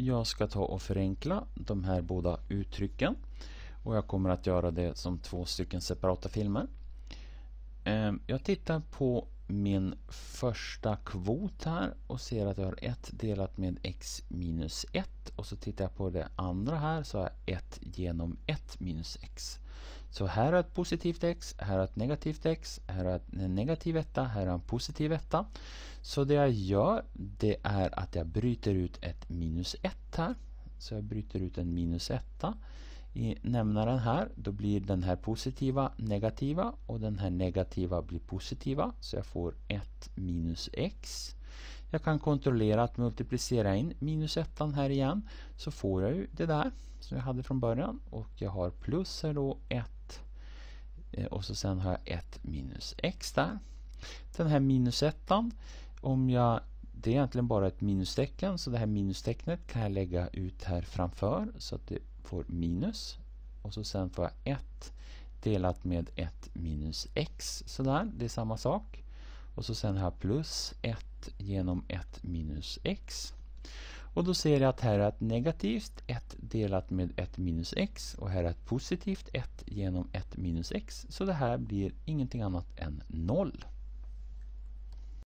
Jag ska ta och förenkla de här båda uttrycken. Och jag kommer att göra det som två stycken separata filmer. Ehm, jag tittar på min första kvot här och ser att jag har 1 delat med x minus 1 och så tittar jag på det andra här så har jag 1 genom 1 minus x. Så här har jag ett positivt x, här har jag ett negativt x, här har jag en negativ etta, här har jag en positiv etta. Så det jag gör det är att jag bryter ut ett minus 1 här så jag bryter ut en minus etta i nämnaren här. Då blir den här positiva negativa och den här negativa blir positiva. Så jag får 1 minus x. Jag kan kontrollera att multiplicera in minus ettan här igen så får jag ju det där som jag hade från början och jag har plus här då 1 eh, och så sen har jag 1 minus x där. Den här minus ettan om jag det är egentligen bara ett minustecken så det här minustecknet kan jag lägga ut här framför så att det får minus och så sen får jag 1 delat med 1 minus x sådär, det är samma sak och så sen här plus 1 genom 1 minus x och då ser jag att här är ett negativt 1 delat med 1 minus x och här är ett positivt 1 genom 1 minus x så det här blir ingenting annat än 0.